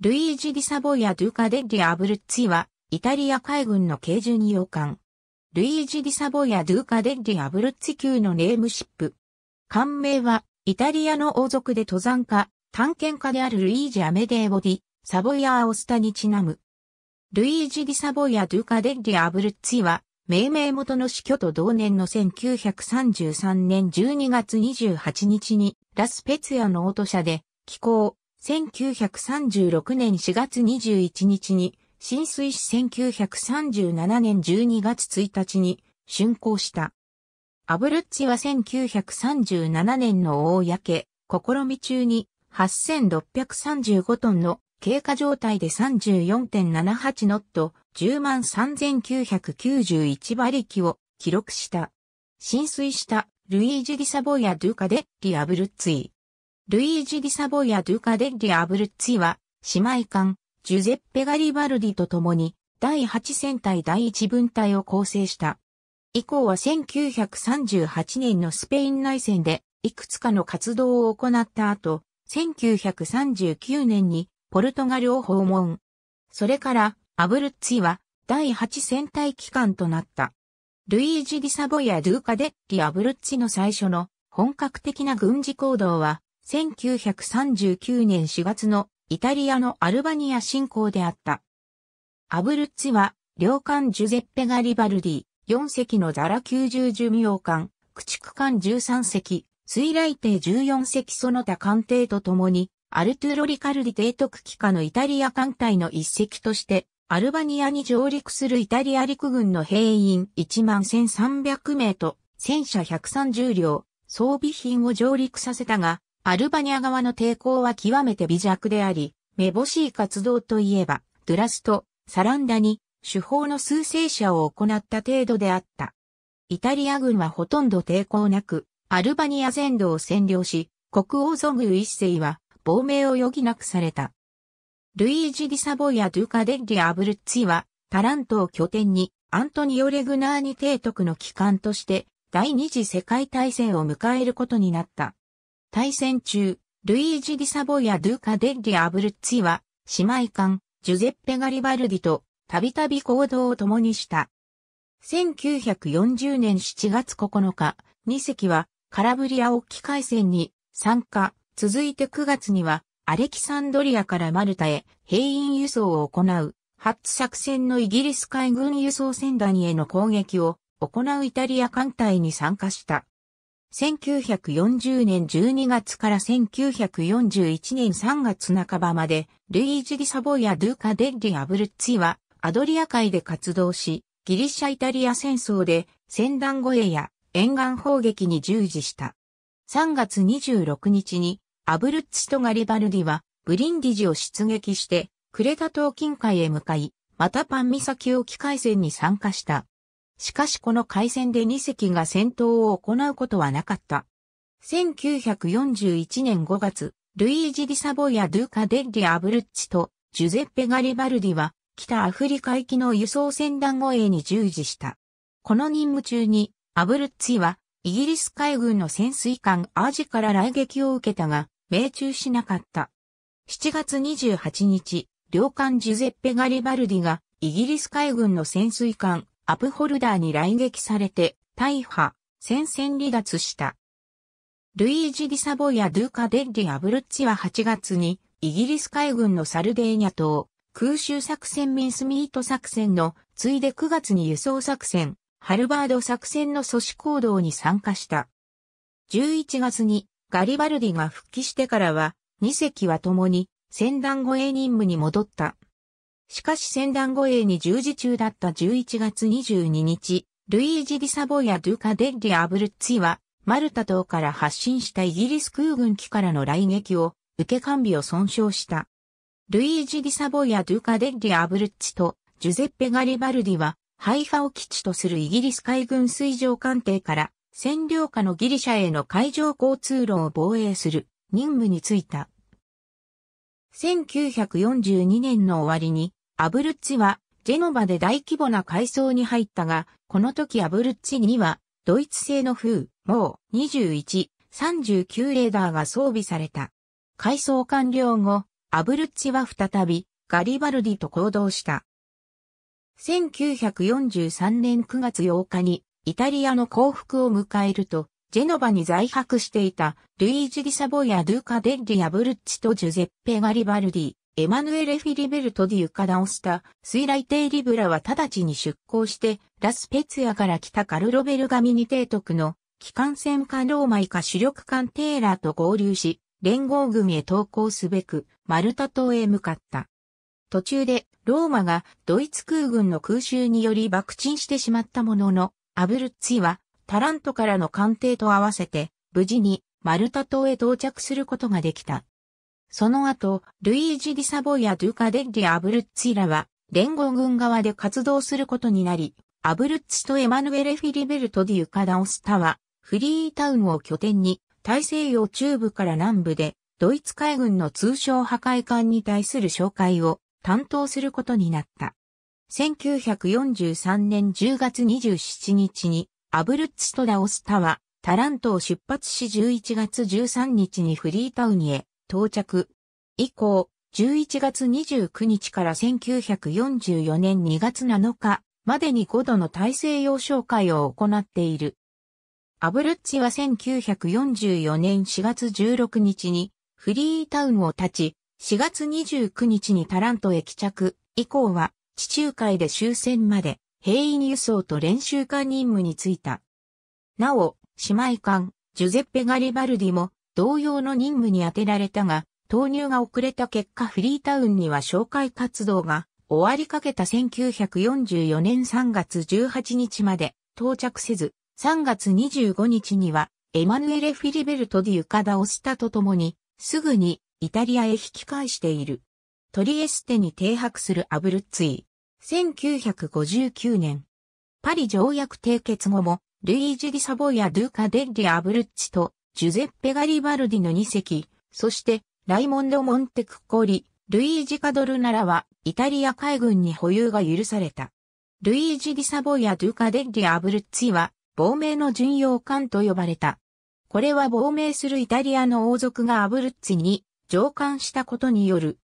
ルイージ・ディサボイア・ドゥカ・デッリ・アブルッツィは、イタリア海軍の軽巡洋艦。ルイージ・ディサボイア・ドゥカ・デッリ・アブルッツィ級のネームシップ。艦名は、イタリアの王族で登山家、探検家であるルイージ・アメデーボディ、サボイア・アオスタにちなむ。ルイージ・ディサボイア・ドゥカ・デッリ・アブルッツィは、命名元の死去と同年の1933年12月28日に、ラスペツヤのオート社で、寄港、1936年4月21日に、浸水し1937年12月1日に、竣工した。アブルッツィは1937年の大焼け、試み中に8635トンの経過状態で34.78ノット103,991馬力を記録した。浸水したルイージ・ディサボヤ・ドゥカデッリ・アブルッツィ。ルイージ・ディサボア・ドゥカ・デッリ・アブルッツィは、姉妹艦、ジュゼッペ・ガリバルディと共に、第8戦隊第1分隊を構成した。以降は1938年のスペイン内戦で、いくつかの活動を行った後、1939年にポルトガルを訪問。それから、アブルッツィは第8戦隊機関となった。ルイージ・ディサボア・ドゥーカ・デッリ・アブルッツィの最初の本格的な軍事行動は、1939年4月のイタリアのアルバニア侵攻であった。アブルッツは、領艦ジュゼッペ・ガリバルディ、4隻のザラ90寿命艦、駆逐艦13隻、水雷艇14隻その他艦艇とともに、アルトゥロ・リカルディ提督機下のイタリア艦隊の一隻として、アルバニアに上陸するイタリア陸軍の兵員1万1300名と戦車130両、装備品を上陸させたが、アルバニア側の抵抗は極めて微弱であり、めぼしい活動といえば、ドゥラスト、サランダに手法の数勢者を行った程度であった。イタリア軍はほとんど抵抗なく、アルバニア全土を占領し、国王ゾグ一世は亡命を余儀なくされた。ルイージ・ディサボイア・ドゥカ・デッリ・アブルッツィは、タラントを拠点に、アントニオ・レグナーニ提督の機関として、第二次世界大戦を迎えることになった。対戦中、ルイージ・ディサボやドゥカ・デッリ・アブルッツィは、姉妹艦、ジュゼッペ・ガリバルディと、たびたび行動を共にした。1940年7月9日、2隻は、カラブリア沖海戦に参加、続いて9月には、アレキサンドリアからマルタへ兵員輸送を行う、初作戦のイギリス海軍輸送船団への攻撃を行うイタリア艦隊に参加した。1940年12月から1941年3月半ばまで、ルイージ・ディ・サボイア・ドゥ・カ・デッリ・アブルッツィは、アドリア海で活動し、ギリシャ・イタリア戦争で、戦団護衛や沿岸砲撃に従事した。3月26日に、アブルッツとガリバルディは、ブリンディジを出撃して、クレタ島近海へ向かい、またパン岬沖海戦に参加した。しかしこの海戦で2隻が戦闘を行うことはなかった。1941年5月、ルイージ・ディサボやドゥカ・デッリ・アブルッチとジュゼッペ・ガリバルディは北アフリカ行きの輸送船団護衛に従事した。この任務中にアブルッチはイギリス海軍の潜水艦アージから来撃を受けたが、命中しなかった。7月28日、領艦ジュゼッペ・ガリバルディがイギリス海軍の潜水艦アプホルダーに来撃されて、大破、戦線離脱した。ルイージ・ディサボやドゥーカ・デッリ・アブルッチは8月に、イギリス海軍のサルデーニャ島、空襲作戦ミンスミート作戦の、ついで9月に輸送作戦、ハルバード作戦の阻止行動に参加した。11月にガリバルディが復帰してからは、2隻は共に戦団護衛任務に戻った。しかし戦団護衛に従事中だった11月22日、ルイージ・ディサボヤ・ドゥカ・デッリ・アブルッツィは、マルタ島から発進したイギリス空軍機からの来撃を受け完備を損傷した。ルイージ・ディサボヤ・ドゥカ・デッリ・アブルッツィとジュゼッペ・ガリバルディは、ハイファを基地とするイギリス海軍水上艦艇から占領下のギリシャへの海上交通路を防衛する任務に就いた。1942年の終わりにアブルッチは、ジェノバで大規模な改装に入ったが、この時アブルッチには、ドイツ製の風、もう21、39レーダーが装備された。改装完了後、アブルッチは再び、ガリバルディと行動した。1943年9月8日に、イタリアの降伏を迎えると、ジェノバに在泊していた、ルイージ・ディサボやドゥーカ・デッリ・アブルッチとジュゼッペ・ガリバルディ、エマヌエレ・フィリベルト・ディ・ユカダオスタ、水雷艇リブラは直ちに出港して、ラスペツヤから来たカルロベルガミニ提督の、機関船艦ローマイカ主力艦テーラーと合流し、連合軍へ投降すべく、マルタ島へ向かった。途中で、ローマがドイツ空軍の空襲により爆沈してしまったものの、アブルッツィは、タラントからの艦艇と合わせて、無事にマルタ島へ到着することができた。その後、ルイージ・ディサボイア・ドゥカ・デッリ・アブルッツィラは、連合軍側で活動することになり、アブルッツとエマヌエレ・フィリベルト・ディ・ユカ・ダオスタは、フリータウンを拠点に、大西洋中部から南部で、ドイツ海軍の通商破壊艦に対する紹介を担当することになった。1943年10月27日に、アブルッツとダオスタは、タラントを出発し11月13日にフリータウンへ到着。以降、11月29日から1944年2月7日までに5度の大西洋商会を行っている。アブルッチは1944年4月16日にフリータウンを立ち、4月29日にタラントへ帰着、以降は地中海で終戦まで兵員輸送と練習艦任務に就いた。なお、姉妹艦、ジュゼッペ・ガリバルディも同様の任務に充てられたが、投入が遅れた結果フリータウンには紹介活動が終わりかけた1944年3月18日まで到着せず、3月25日にはエマヌエレ・フィリベルト・ディ・ユカダ・オスタと共に、すぐにイタリアへ引き返している。トリエステに停泊するアブルッツィ。1959年。パリ条約締結後も、ルイージ・ディ・サボイア・ドゥ・カデッリ・アブルッチとジュゼッペ・ガリバルディの2隻、そしてライモンド・モンテクコリ、ルイージ・カドルナラはイタリア海軍に保有が許された。ルイージ・ディサボイア・ドゥカデッリ・アブルッツィは亡命の巡洋艦と呼ばれた。これは亡命するイタリアの王族がアブルッツィに上官したことによる。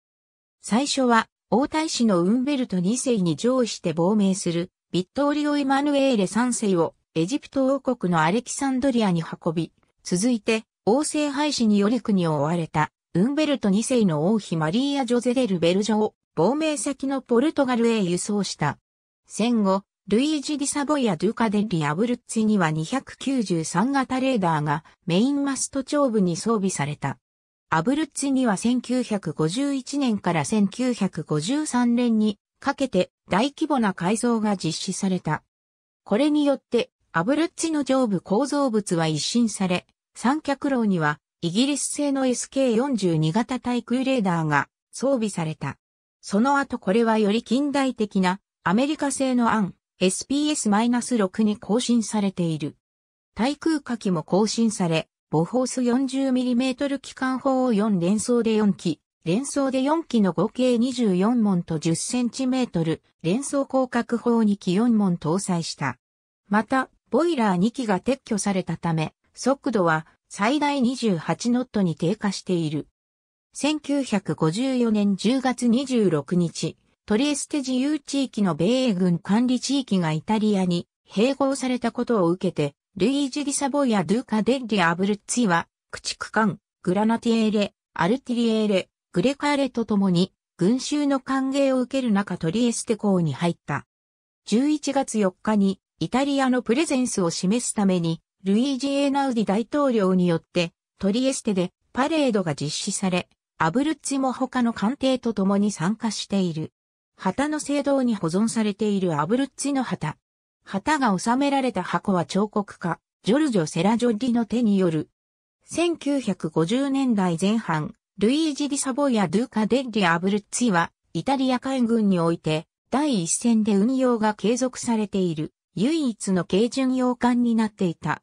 最初は王太子のウンベルト2世に上位して亡命するビットーリオ・イマヌエーレ3世をエジプト王国のアレキサンドリアに運び、続いて、王政廃止により国を追われた、ウンベルト2世の王妃マリーア・ジョゼデル・ベルジョを、亡命先のポルトガルへ輸送した。戦後、ルイージ・ディサボイア・ドゥカデリ・アブルッツィには293型レーダーがメインマスト長部に装備された。アブルッツィには1951年から1953年にかけて大規模な改造が実施された。これによってアブルッツィの上部構造物は一新され、三脚楼には、イギリス製の SK42 型対空レーダーが装備された。その後これはより近代的なアメリカ製のアン SPS-6 に更新されている。対空火器も更新され、ボフォース 40mm 機関砲を4連装で4機、連装で4機の合計24門と 10cm 連装広角砲2機4門搭載した。また、ボイラー2機が撤去されたため、速度は最大28ノットに低下している。1954年10月26日、トリエステ自由地域の米英軍管理地域がイタリアに併合されたことを受けて、ルイージ・ディ・サボイア・ドゥカ・デッリ・アブルッツィは、駆逐艦、グラナティエーレ、アルティリエーレ、グレカーレと共に、群衆の歓迎を受ける中トリエステ港に入った。11月4日に、イタリアのプレゼンスを示すために、ルイージ・エナウディ大統領によって、トリエステでパレードが実施され、アブルッツィも他の官邸と共に参加している。旗の聖堂に保存されているアブルッツィの旗。旗が収められた箱は彫刻家、ジョルジョ・セラジョリの手による。1950年代前半、ルイージ・ディ・サボイア・ドゥ・カ・デッリ・アブルッツィは、イタリア海軍において、第一線で運用が継続されている、唯一の軽巡洋艦になっていた。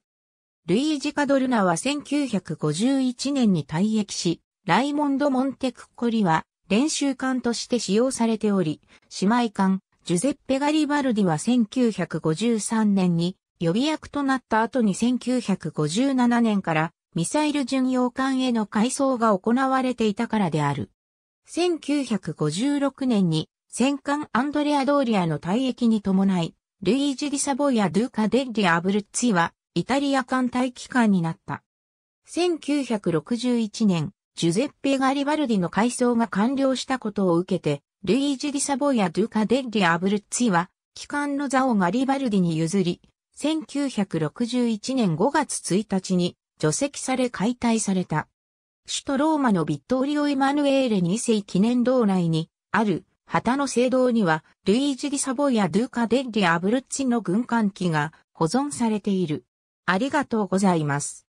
ルイージ・カドルナは1951年に退役し、ライモンド・モンテクッコリは練習艦として使用されており、姉妹艦、ジュゼッペ・ガリバルディは1953年に予備役となった後に1957年からミサイル巡洋艦への改装が行われていたからである。1956年に戦艦アンドレア・ドーリアの退役に伴い、ルイージ・ディサボイア・ドゥカ・デッリア・ブルッツィはイタリア艦隊機関になった。1961年、ジュゼッペ・ガリバルディの改装が完了したことを受けて、ルイージ・ディ・サボア・ドゥカ・デッリ・アブルッツィは、機関の座をガリバルディに譲り、1961年5月1日に除籍され解体された。首都ローマのビットーリオ・イマヌエーレ2世記念堂内にある旗の聖堂にはルイージ・ディ・サボア・ドゥーカ・デッリ・アブルッツィの軍艦機が保存されている。ありがとうございます。